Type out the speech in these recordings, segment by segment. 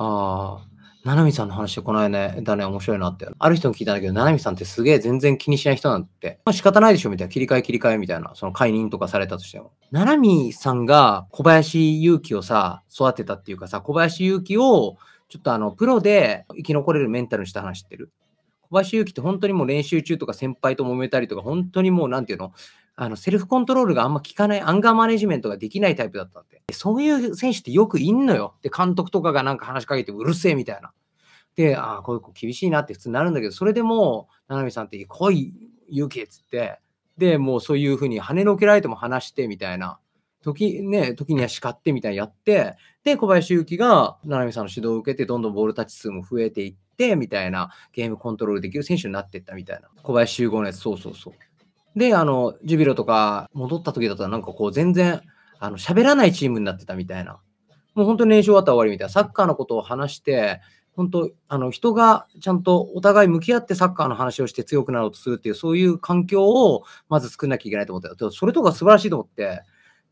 ああ。ななみさんの話でこの間ね、だね、面白いなって。ある人に聞いたんだけど、ななみさんってすげえ全然気にしない人なんて、まあ、仕方ないでしょみたいな、切り替え切り替えみたいな、その解任とかされたとしても。ななみさんが小林祐希をさ、育てたっていうかさ、小林祐希を、ちょっとあの、プロで生き残れるメンタルにした話知ってる小林祐希って本当にもう練習中とか先輩と揉めたりとか、本当にもうなんていうの、あの、セルフコントロールがあんま効かない、アンガーマネジメントができないタイプだったんで、そういう選手ってよくいんのよ。で、監督とかがなんか話しかけて、うるせえみたいな。で、ああ、こういう子厳しいなって普通になるんだけど、それでもう、七海さんって、来い、勇気っつって、で、もうそういうふうに跳ねのけられても話してみたいな。時ね、時には叱ってみたいにやって、で、小林気が、七海さんの指導を受けて、どんどんボールタッチ数も増えていって、みたいな、ゲームコントロールできる選手になっていったみたいな。小林集吾のやつ、そうそうそう。で、あの、ジュビロとか戻った時だったらなんかこう全然、あの、喋らないチームになってたみたいな。もう本当に練習終わったら終わりみたいな。サッカーのことを話して、本当、あの、人がちゃんとお互い向き合ってサッカーの話をして強くなろうとするっていう、そういう環境をまず作んなきゃいけないと思って、それとか素晴らしいと思って、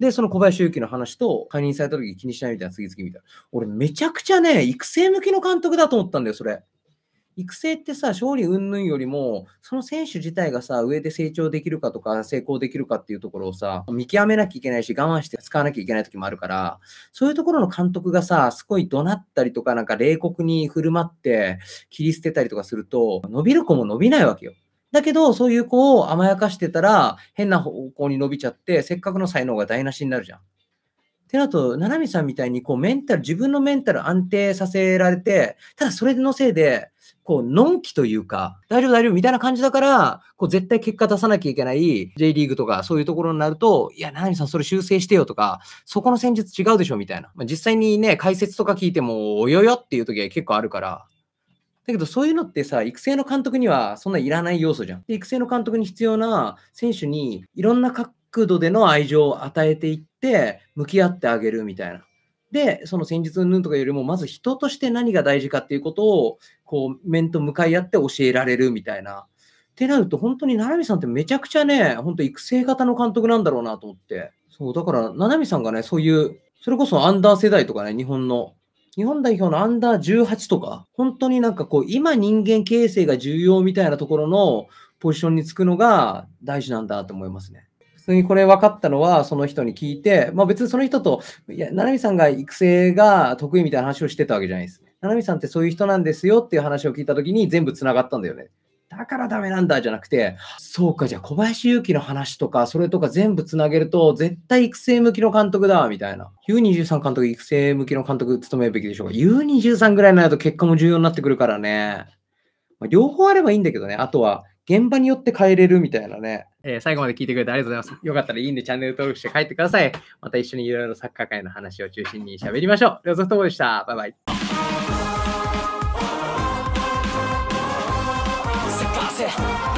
で、その小林祐希の話と解任された時気にしないみたいな、次々みたいな。俺めちゃくちゃね、育成向きの監督だと思ったんだよ、それ。育成ってさ、勝利云々よりも、その選手自体がさ、上で成長できるかとか、成功できるかっていうところをさ、見極めなきゃいけないし、我慢して使わなきゃいけない時もあるから、そういうところの監督がさ、すごい怒鳴ったりとか、なんか冷酷に振る舞って、切り捨てたりとかすると、伸びる子も伸びないわけよ。だけど、そういう子を甘やかしてたら、変な方向に伸びちゃって、せっかくの才能が台無しになるじゃん。ってなると、ナナミさんみたいに、こう、メンタル、自分のメンタル安定させられて、ただそれのせいで、こう、のんきというか、大丈夫大丈夫みたいな感じだから、こう、絶対結果出さなきゃいけない J リーグとか、そういうところになると、いや、ナナミさんそれ修正してよとか、そこの戦術違うでしょみたいな。まあ、実際にね、解説とか聞いても、およよっていう時は結構あるから、だけどそういうのってさ、育成の監督にはそんないらない要素じゃん。で育成の監督に必要な選手にいろんな角度での愛情を与えていっ、向き合ってあげるみたいな。で、その戦術云々とかよりも、まず人として何が大事かっていうことを、こう、面と向かい合って教えられるみたいな。ってなると、本当に七海さんってめちゃくちゃね、本当育成型の監督なんだろうなと思って。そう、だから、七海さんがね、そういう、それこそアンダー世代とかね、日本の、日本代表のアンダー18とか、本当になんかこう、今人間形成が重要みたいなところのポジションにつくのが大事なんだと思いますね。通にこれ分かったのは、その人に聞いて、まあ別にその人と、いや、七海さんが育成が得意みたいな話をしてたわけじゃないです。七海さんってそういう人なんですよっていう話を聞いたときに全部つながったんだよね。だからダメなんだじゃなくて、そうか、じゃあ小林祐希の話とか、それとか全部つなげると、絶対育成向きの監督だ、みたいな。U23 監督、育成向きの監督務めるべきでしょうか。U23 ぐらいになると結果も重要になってくるからね。まあ、両方あればいいんだけどね。あとは、現場によって変えれるみたいなね。えー、最後まで聞いてくれてありがとうございます。よかったらいいんでチャンネル登録して帰ってください。また一緒にいろいろサッカー界の話を中心に喋りましょう。両ソフトボーでした。バイバイ。世界